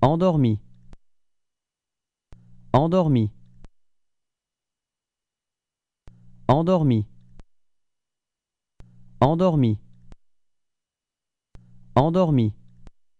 endormi endormi endormi endormi endormi